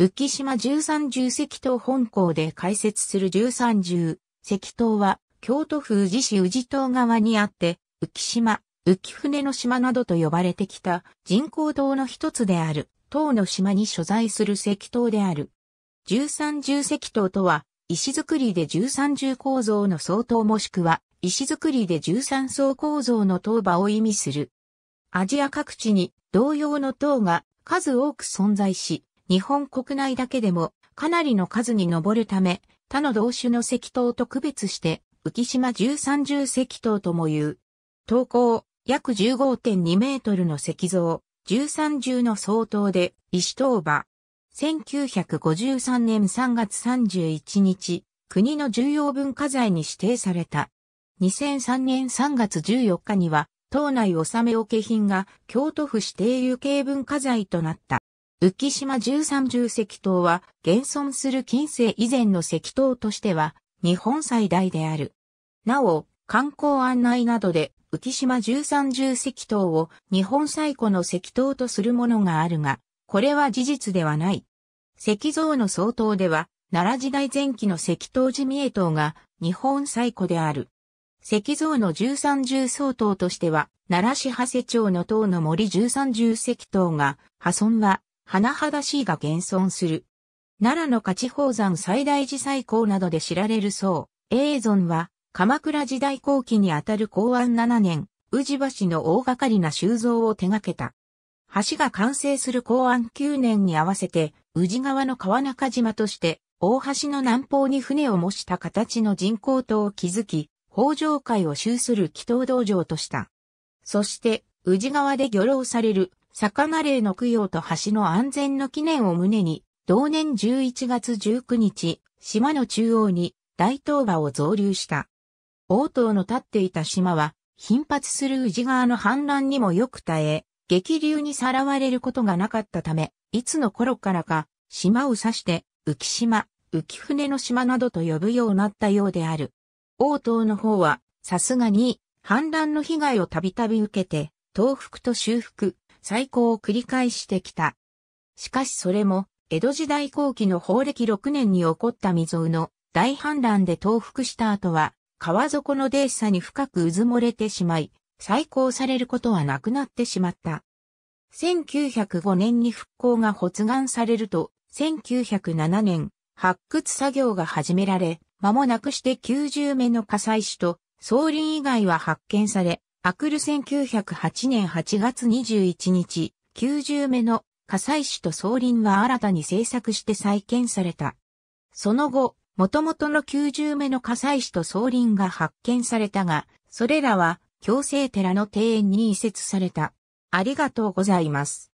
浮島十三重石塔本校で開設する十三重石塔は、京都府宇治市宇治島側にあって、浮島、浮船の島などと呼ばれてきた人工島の一つである、島の島に所在する石塔である。十三重石塔とは、石造りで十三重構造の総当、もしくは、石造りで十三層構造の塔場を意味する。アジア各地に同様の塔が数多く存在し、日本国内だけでもかなりの数に上るため、他の同種の石塔と区別して、浮島十三重石塔とも言う。投稿、約15.2メートルの石像、十三重の相当で、石塔場。1953年3月31日、国の重要文化財に指定された。2003年3月14日には、島内納め置品が京都府指定有形文化財となった。浮島十三重石塔は、現存する近世以前の石塔としては、日本最大である。なお、観光案内などで、浮島十三重石塔を日本最古の石塔とするものがあるが、これは事実ではない。石像の総統では、奈良時代前期の石塔寺三重塔が日本最古である。石像の十三重総統としては、奈良市長瀬町の塔の森十三重石塔が破損は花だしいが現存する。奈良の勝ち宝山最大寺最高などで知られるそう。永存は、鎌倉時代後期にあたる公安7年、宇治橋の大掛かりな修造を手掛けた。橋が完成する公安9年に合わせて、宇治川の川中島として、大橋の南方に船を模した形の人工島を築き、北条海を修する祈祷道場とした。そして、宇治川で漁労される魚霊の供養と橋の安全の記念を胸に、同年11月19日、島の中央に大東馬を増流した。王島の立っていた島は、頻発する宇治川の氾濫にもよく耐え、激流にさらわれることがなかったため、いつの頃からか、島を指して、浮島、浮船の島などと呼ぶようになったようである。王島の方は、さすがに、氾濫の被害をたびたび受けて、東北と修復、再興を繰り返してきた。しかしそれも、江戸時代後期の法暦6年に起こった未曾有の大氾濫で倒伏した後は、川底の泥砂に深く渦漏れてしまい、再興されることはなくなってしまった。1905年に復興が発願されると、1907年、発掘作業が始められ、間もなくして90名の火災死と、総林以外は発見され、アクル1908年8月21日、90目の火災市と総林は新たに制作して再建された。その後、元々の90目の火災市と総林が発見されたが、それらは強制寺の庭園に移設された。ありがとうございます。